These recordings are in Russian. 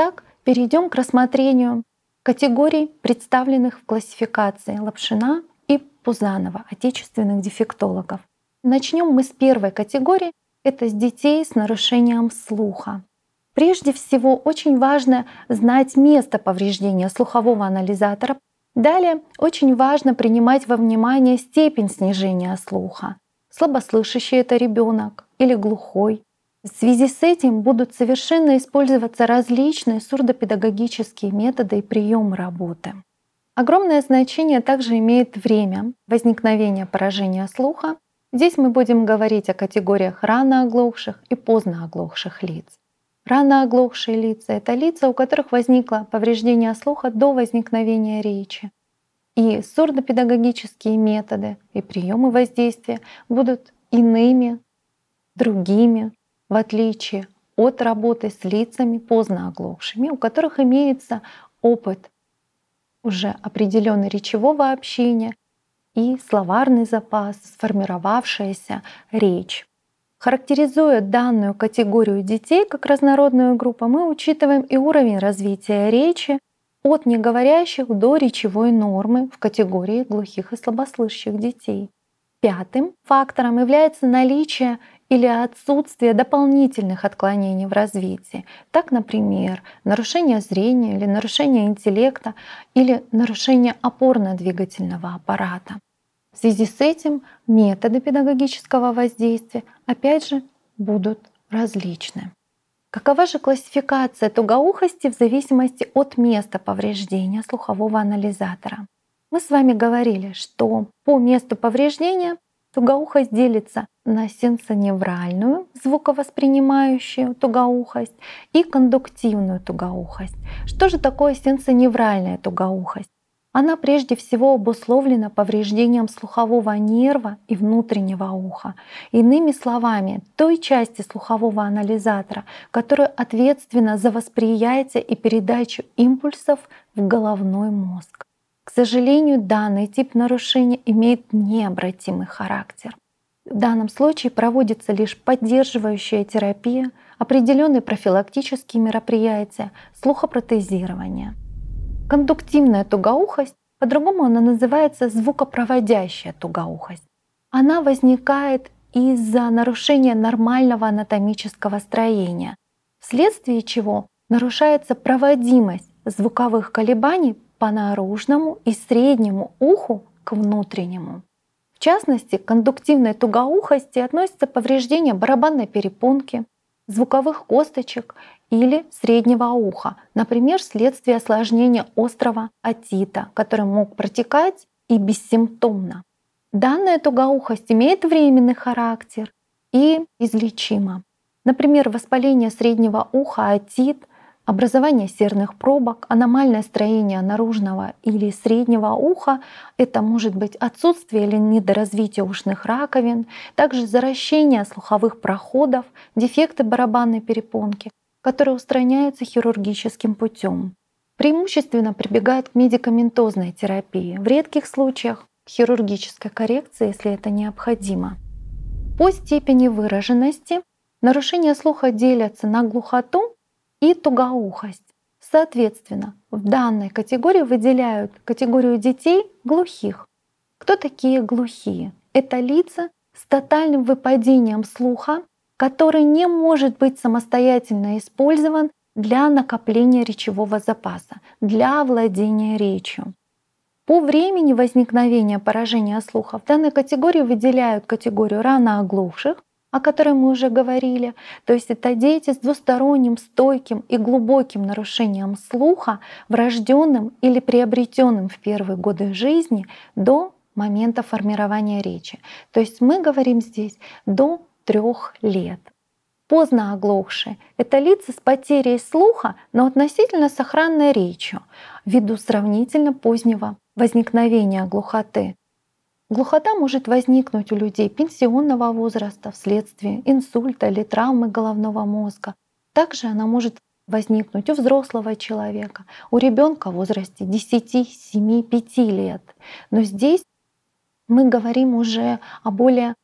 Итак, перейдем к рассмотрению категорий, представленных в классификации Лапшина и Пузанова, отечественных дефектологов. Начнем мы с первой категории, это с детей с нарушением слуха. Прежде всего, очень важно знать место повреждения слухового анализатора. Далее, очень важно принимать во внимание степень снижения слуха. Слабослышащий это ребенок или глухой, в связи с этим будут совершенно использоваться различные сурдопедагогические методы и приемы работы. Огромное значение также имеет время возникновения поражения слуха. Здесь мы будем говорить о категориях рано оглохших и поздно оглохших лиц. Рано оглохшие лица — это лица, у которых возникло повреждение слуха до возникновения речи. И сурдопедагогические методы и приемы воздействия будут иными, другими, в отличие от работы с лицами поздно оглохшими, у которых имеется опыт уже определенного речевого общения и словарный запас, сформировавшаяся речь. Характеризуя данную категорию детей как разнородную группу, мы учитываем и уровень развития речи от неговорящих до речевой нормы в категории глухих и слабослышащих детей. Пятым фактором является наличие или отсутствие дополнительных отклонений в развитии. Так, например, нарушение зрения или нарушение интеллекта или нарушение опорно-двигательного аппарата. В связи с этим методы педагогического воздействия, опять же, будут различны. Какова же классификация тугоухости в зависимости от места повреждения слухового анализатора? Мы с вами говорили, что по месту повреждения тугоухость делится на сенсоневральную звуковоспринимающую тугоухость и кондуктивную тугоухость. Что же такое сенсоневральная тугоухость? Она прежде всего обусловлена повреждением слухового нерва и внутреннего уха. Иными словами, той части слухового анализатора, которая ответственна за восприятие и передачу импульсов в головной мозг. К сожалению, данный тип нарушения имеет необратимый характер. В данном случае проводится лишь поддерживающая терапия, определенные профилактические мероприятия, слухопротезирование. Кондуктивная тугоухость, по-другому она называется звукопроводящая тугоухость. Она возникает из-за нарушения нормального анатомического строения, вследствие чего нарушается проводимость звуковых колебаний по наружному и среднему уху к внутреннему. В частности, к кондуктивной тугоухости относятся повреждения барабанной перепонки, звуковых косточек или среднего уха, например, вследствие осложнения острого отита, который мог протекать и бессимптомно. Данная тугоухость имеет временный характер и излечима. Например, воспаление среднего уха, отит – Образование серных пробок, аномальное строение наружного или среднего уха — это может быть отсутствие или недоразвитие ушных раковин, также заращение слуховых проходов, дефекты барабанной перепонки, которые устраняются хирургическим путем. Преимущественно прибегают к медикаментозной терапии, в редких случаях к хирургической коррекции, если это необходимо. По степени выраженности нарушения слуха делятся на глухоту и тугоухость. Соответственно, в данной категории выделяют категорию детей глухих. Кто такие глухие? Это лица с тотальным выпадением слуха, который не может быть самостоятельно использован для накопления речевого запаса, для владения речью. По времени возникновения поражения слуха в данной категории выделяют категорию рано оглохших, о которой мы уже говорили. То есть это дети с двусторонним, стойким и глубоким нарушением слуха, врожденным или приобретенным в первые годы жизни до момента формирования речи. То есть мы говорим здесь до трех лет. Поздно оглохшие – это лица с потерей слуха, но относительно сохранной речью, ввиду сравнительно позднего возникновения глухоты. Глухота может возникнуть у людей пенсионного возраста вследствие инсульта или травмы головного мозга. Также она может возникнуть у взрослого человека, у ребенка в возрасте 10, 7, 5 лет. Но здесь мы говорим уже о более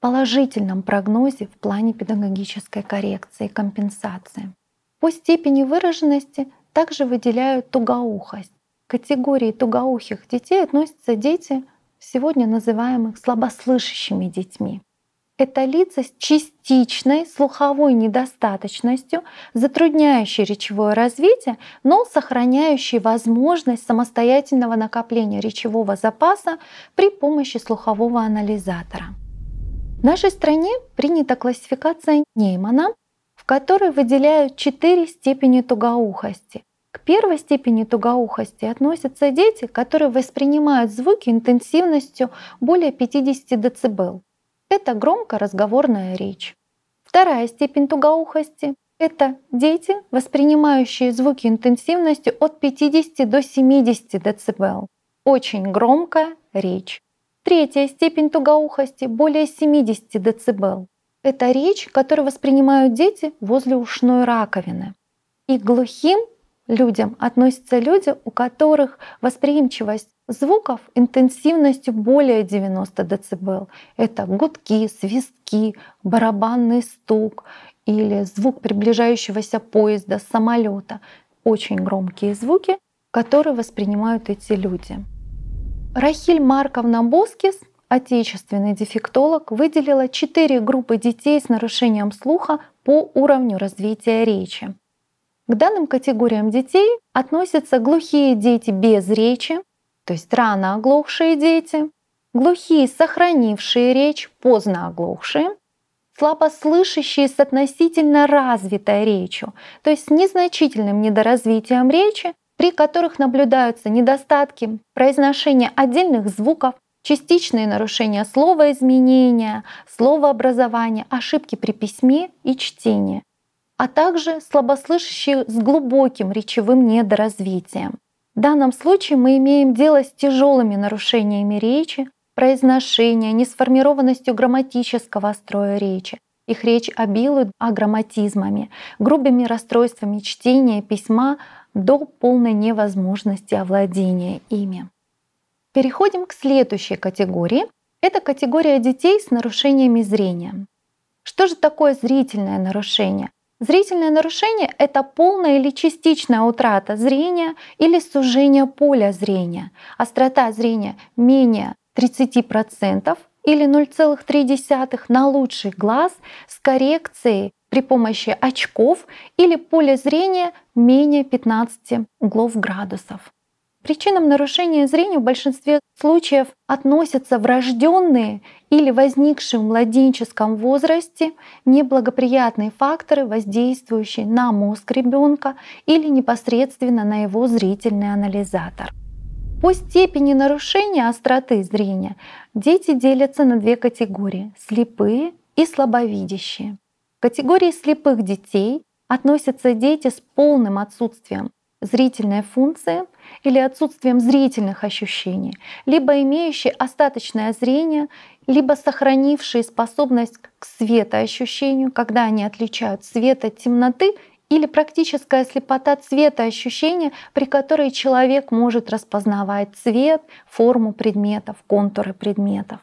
положительном прогнозе в плане педагогической коррекции компенсации. По степени выраженности также выделяют тугоухость. К категории тугоухих детей относятся дети, сегодня называемых слабослышащими детьми. Это лица с частичной слуховой недостаточностью, затрудняющей речевое развитие, но сохраняющей возможность самостоятельного накопления речевого запаса при помощи слухового анализатора. В нашей стране принята классификация Неймана, в которой выделяют четыре степени тугоухости – к первой степени тугоухости относятся дети, которые воспринимают звуки интенсивностью более 50 дБ. Это громко разговорная речь. Вторая степень тугоухости – это дети, воспринимающие звуки интенсивностью от 50 до 70 дБ. Очень громкая речь. Третья степень тугоухости – более 70 дБ. Это речь, которую воспринимают дети возле ушной раковины. И глухим людям относятся люди, у которых восприимчивость звуков интенсивностью более 90 дБ. Это гудки, свистки, барабанный стук или звук приближающегося поезда, самолета. Очень громкие звуки, которые воспринимают эти люди. Рахиль Марковна Боскис, отечественный дефектолог, выделила четыре группы детей с нарушением слуха по уровню развития речи. К данным категориям детей относятся глухие дети без речи, то есть рано оглохшие дети, глухие, сохранившие речь, поздно оглохшие, слабослышащие с относительно развитой речью, то есть с незначительным недоразвитием речи, при которых наблюдаются недостатки произношения отдельных звуков, частичные нарушения слова изменения, словообразования, ошибки при письме и чтении а также слабослышащие с глубоким речевым недоразвитием. В данном случае мы имеем дело с тяжелыми нарушениями речи, произношения, несформированностью грамматического строя речи. Их речь обилует аграмматизмами, грубыми расстройствами чтения письма до полной невозможности овладения ими. Переходим к следующей категории. Это категория детей с нарушениями зрения. Что же такое зрительное нарушение? Зрительное нарушение – это полная или частичная утрата зрения или сужение поля зрения. Острота зрения менее 30% или 0,3 на лучший глаз с коррекцией при помощи очков или поле зрения менее 15 углов градусов причинам нарушения зрения в большинстве случаев относятся врожденные или возникшие в младенческом возрасте неблагоприятные факторы, воздействующие на мозг ребенка или непосредственно на его зрительный анализатор. По степени нарушения остроты зрения дети делятся на две категории – слепые и слабовидящие. К категории слепых детей относятся дети с полным отсутствием зрительная функция или отсутствием зрительных ощущений, либо имеющие остаточное зрение, либо сохранившие способность к светоощущению, когда они отличают свет от темноты или практическая слепота цвета ощущения, при которой человек может распознавать цвет, форму предметов, контуры предметов.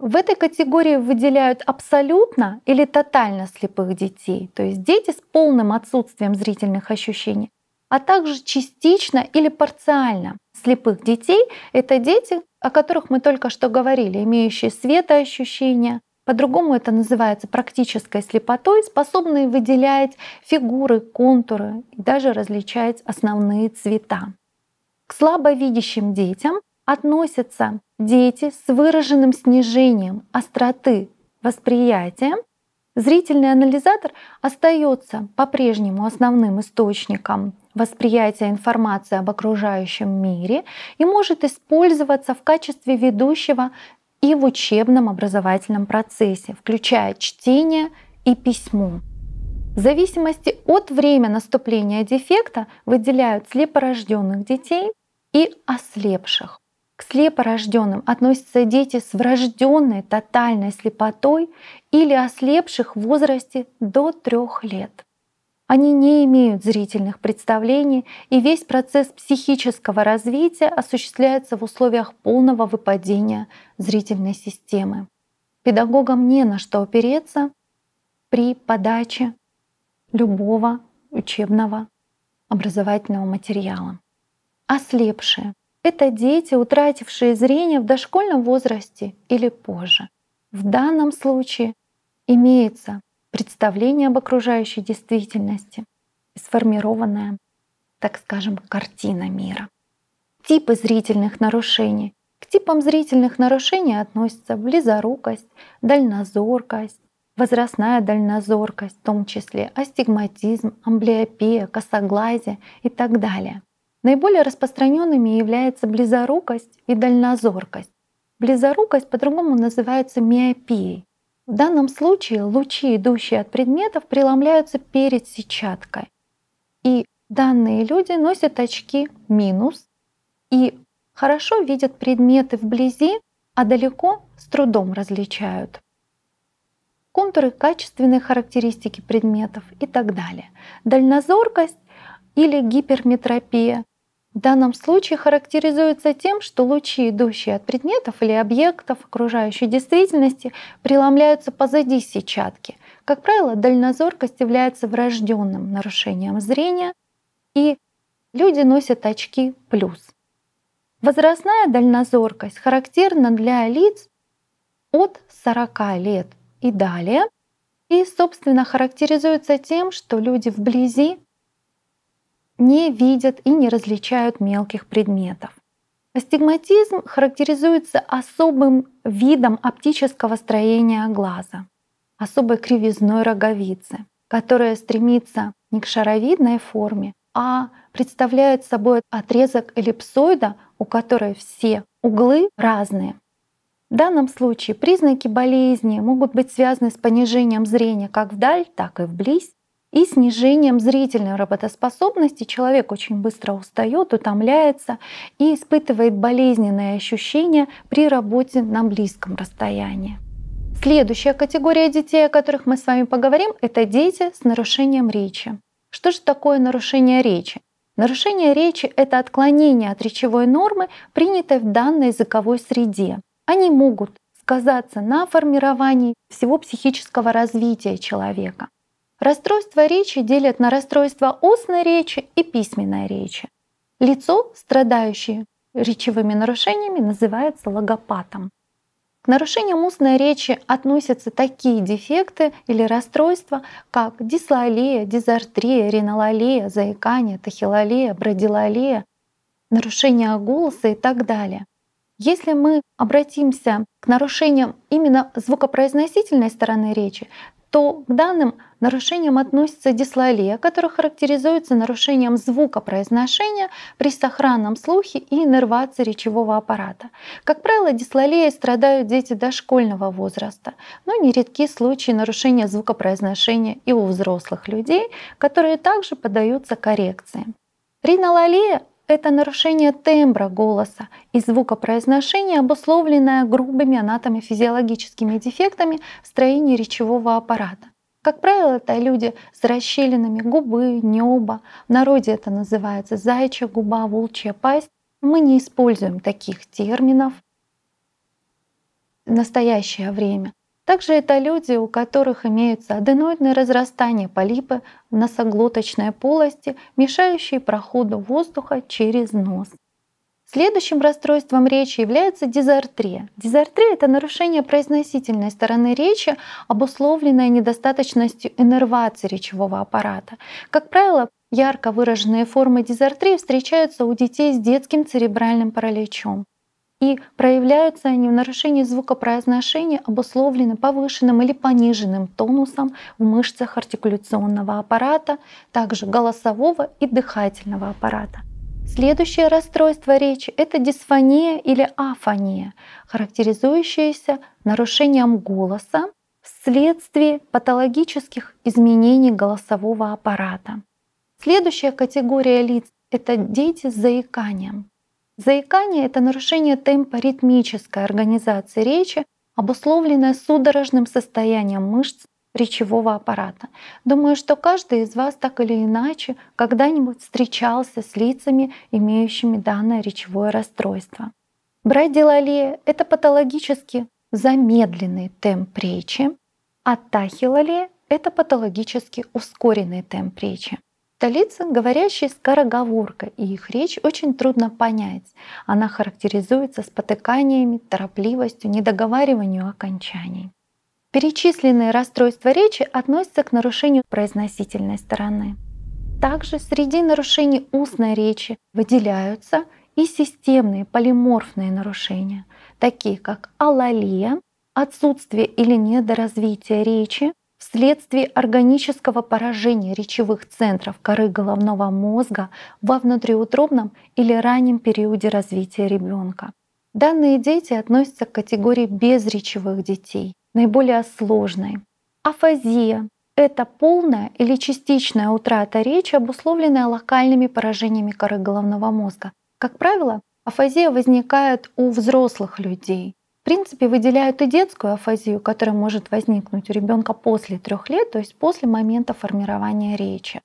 В этой категории выделяют абсолютно или тотально слепых детей, то есть дети с полным отсутствием зрительных ощущений, а также частично или парциально. Слепых детей — это дети, о которых мы только что говорили, имеющие светоощущения по-другому это называется практической слепотой, способные выделять фигуры, контуры и даже различать основные цвета. К слабовидящим детям относятся дети с выраженным снижением остроты восприятия Зрительный анализатор остается по-прежнему основным источником восприятия информации об окружающем мире и может использоваться в качестве ведущего и в учебном образовательном процессе, включая чтение и письмо. В зависимости от времени наступления дефекта выделяют слепорожденных детей и ослепших. К слепорожденным относятся дети с врожденной тотальной слепотой или ослепших в возрасте до трех лет. Они не имеют зрительных представлений, и весь процесс психического развития осуществляется в условиях полного выпадения зрительной системы. Педагогам не на что опереться при подаче любого учебного образовательного материала. Ослепшие это дети, утратившие зрение в дошкольном возрасте или позже. В данном случае имеется представление об окружающей действительности, сформированная, так скажем, картина мира. Типы зрительных нарушений. К типам зрительных нарушений относятся близорукость, дальнозоркость, возрастная дальнозоркость, в том числе астигматизм, амблиопия, косоглазие и так далее. Наиболее распространенными являются близорукость и дальнозоркость. Близорукость по-другому называется миопией. В данном случае лучи, идущие от предметов, преломляются перед сетчаткой. И данные люди носят очки минус и хорошо видят предметы вблизи, а далеко с трудом различают контуры качественной характеристики предметов и так далее. Дальнозоркость или гиперметропия в данном случае характеризуется тем, что лучи, идущие от предметов или объектов окружающей действительности, преломляются позади сетчатки. Как правило, дальнозоркость является врожденным нарушением зрения, и люди носят очки плюс. Возрастная дальнозоркость характерна для лиц от 40 лет и далее, и, собственно, характеризуется тем, что люди вблизи не видят и не различают мелких предметов. Астигматизм характеризуется особым видом оптического строения глаза, особой кривизной роговицы, которая стремится не к шаровидной форме, а представляет собой отрезок эллипсоида, у которой все углы разные. В данном случае признаки болезни могут быть связаны с понижением зрения как вдаль, так и вблизь, и снижением зрительной работоспособности. Человек очень быстро устает, утомляется и испытывает болезненные ощущения при работе на близком расстоянии. Следующая категория детей, о которых мы с вами поговорим, это дети с нарушением речи. Что же такое нарушение речи? Нарушение речи — это отклонение от речевой нормы, принятой в данной языковой среде. Они могут сказаться на формировании всего психического развития человека. Расстройство речи делят на расстройство устной речи и письменной речи. Лицо, страдающее речевыми нарушениями, называется логопатом. К нарушениям устной речи относятся такие дефекты или расстройства, как дислалия, дизартрия, ренолалия, заикание, тахилалия, бродилалия, нарушение голоса и так далее. Если мы обратимся к нарушениям именно звукопроизносительной стороны речи, то к данным нарушениям относятся дислалия, которая характеризуется нарушением звука произношения при сохранном слухе и иннервации речевого аппарата. Как правило, дислалией страдают дети дошкольного возраста, но нередки случаи нарушения звукопроизношения и у взрослых людей, которые также подаются коррекции. Ринолалия это нарушение тембра голоса и звукопроизношения, обусловленное грубыми анатомофизиологическими дефектами в строении речевого аппарата. Как правило, это люди с расщелинами губы, неба. В народе это называется зайчья губа, волчья пасть. Мы не используем таких терминов в настоящее время. Также это люди, у которых имеются аденоидные разрастания полипы в носоглоточной полости, мешающие проходу воздуха через нос. Следующим расстройством речи является дизартрия. Дизартрия – это нарушение произносительной стороны речи, обусловленное недостаточностью иннервации речевого аппарата. Как правило, ярко выраженные формы дизартрии встречаются у детей с детским церебральным параличом и проявляются они в нарушении звукопроизношения, обусловлены повышенным или пониженным тонусом в мышцах артикуляционного аппарата, также голосового и дыхательного аппарата. Следующее расстройство речи — это дисфония или афония, характеризующаяся нарушением голоса вследствие патологических изменений голосового аппарата. Следующая категория лиц — это дети с заиканием. Заикание — это нарушение темпа ритмической организации речи, обусловленное судорожным состоянием мышц речевого аппарата. Думаю, что каждый из вас так или иначе когда-нибудь встречался с лицами, имеющими данное речевое расстройство. Брадилалия — это патологически замедленный темп речи, а тахилалия — это патологически ускоренный темп речи. Столицы, говорящие скороговорка и их речь очень трудно понять. Она характеризуется спотыканиями, торопливостью, недоговариванию окончаний. Перечисленные расстройства речи относятся к нарушению произносительной стороны. Также среди нарушений устной речи выделяются и системные полиморфные нарушения, такие как алалия, отсутствие или недоразвитие речи, Вследствие органического поражения речевых центров коры головного мозга во внутриутробном или раннем периоде развития ребенка. Данные дети относятся к категории безречевых детей, наиболее сложной. Афазия – это полная или частичная утрата речи, обусловленная локальными поражениями коры головного мозга. Как правило, афазия возникает у взрослых людей – в принципе, выделяют и детскую афазию, которая может возникнуть у ребенка после трех лет, то есть после момента формирования речи.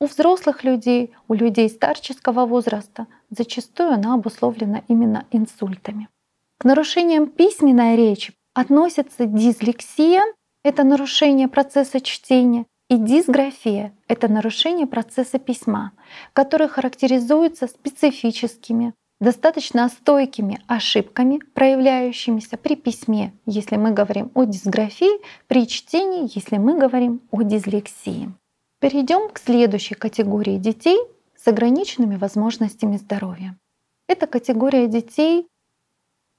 У взрослых людей, у людей старческого возраста зачастую она обусловлена именно инсультами. К нарушениям письменной речи относятся дислексия, это нарушение процесса чтения, и дисграфия — это нарушение процесса письма, которые характеризуются специфическими достаточно стойкими ошибками, проявляющимися при письме, если мы говорим о дисграфии, при чтении, если мы говорим о дислексии. Перейдем к следующей категории детей с ограниченными возможностями здоровья. Эта категория детей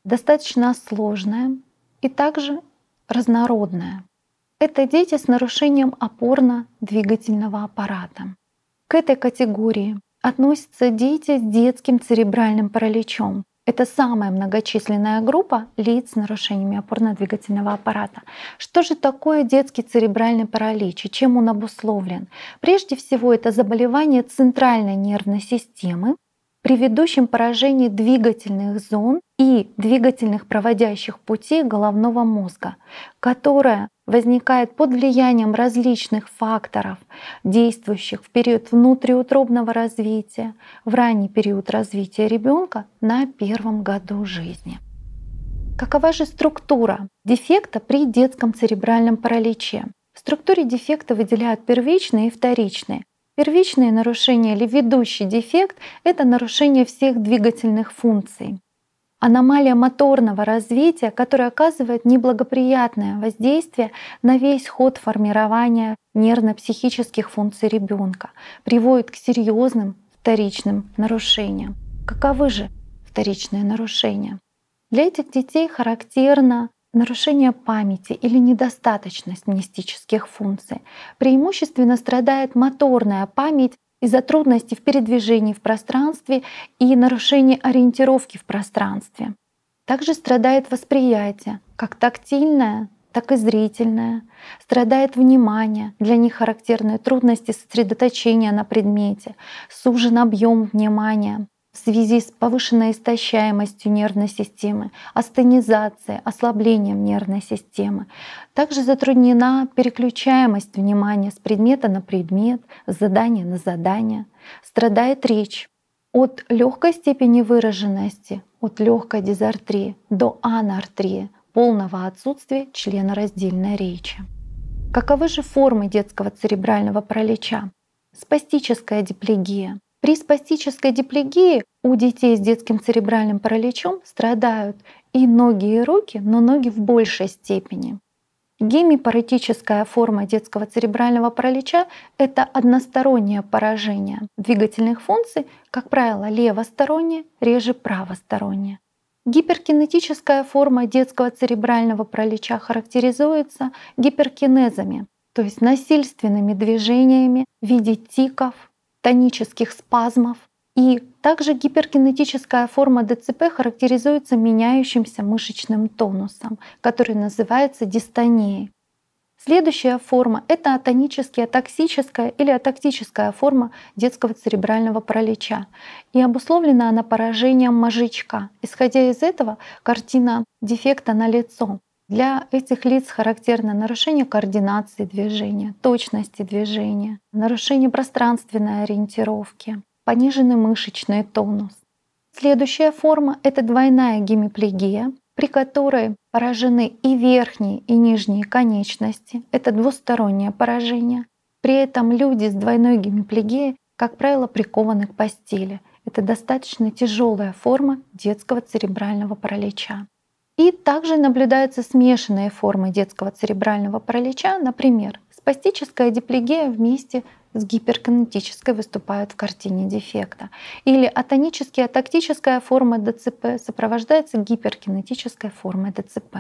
достаточно сложная и также разнородная. Это дети с нарушением опорно-двигательного аппарата. К этой категории относятся дети с детским церебральным параличом. Это самая многочисленная группа лиц с нарушениями опорно-двигательного аппарата. Что же такое детский церебральный паралич и чем он обусловлен? Прежде всего, это заболевание центральной нервной системы, при ведущем поражении двигательных зон и двигательных проводящих путей головного мозга, которое возникает под влиянием различных факторов, действующих в период внутриутробного развития, в ранний период развития ребенка на первом году жизни. Какова же структура дефекта при детском церебральном параличе? В структуре дефекта выделяют первичные и вторичные. Первичное нарушение или ведущий дефект — это нарушение всех двигательных функций. Аномалия моторного развития, которая оказывает неблагоприятное воздействие на весь ход формирования нервно-психических функций ребенка, приводит к серьезным вторичным нарушениям. Каковы же вторичные нарушения? Для этих детей характерно нарушение памяти или недостаточность мистических функций. Преимущественно страдает моторная память из-за трудностей в передвижении в пространстве и нарушения ориентировки в пространстве. Также страдает восприятие, как тактильное, так и зрительное. Страдает внимание, для них характерны трудности сосредоточения на предмете, сужен объем внимания, в связи с повышенной истощаемостью нервной системы, астенизацией, ослаблением нервной системы. Также затруднена переключаемость внимания с предмета на предмет, с задания на задание. Страдает речь от легкой степени выраженности, от легкой дизартрии до анартрии, полного отсутствия членораздельной речи. Каковы же формы детского церебрального паралича? Спастическая диплегия, при спастической диплегии у детей с детским церебральным параличом страдают и ноги, и руки, но ноги в большей степени. Гемипаратическая форма детского церебрального паралича – это одностороннее поражение двигательных функций, как правило, левостороннее, реже правостороннее. Гиперкинетическая форма детского церебрального паралича характеризуется гиперкинезами, то есть насильственными движениями в виде тиков, тонических спазмов. И также гиперкинетическая форма ДЦП характеризуется меняющимся мышечным тонусом, который называется дистонией. Следующая форма — это атоническая, токсическая или атактическая форма детского церебрального паралича. И обусловлена она поражением мозжечка. Исходя из этого, картина дефекта на лицо. Для этих лиц характерно нарушение координации движения, точности движения, нарушение пространственной ориентировки, пониженный мышечный тонус. Следующая форма — это двойная гемиплегия, при которой поражены и верхние, и нижние конечности. Это двустороннее поражение. При этом люди с двойной гемиплегией, как правило, прикованы к постели. Это достаточно тяжелая форма детского церебрального паралича. И также наблюдаются смешанные формы детского церебрального паралича, например, спастическая диплегия вместе с гиперкинетической выступают в картине дефекта. Или атоническая/тактическая форма ДЦП сопровождается гиперкинетической формой ДЦП.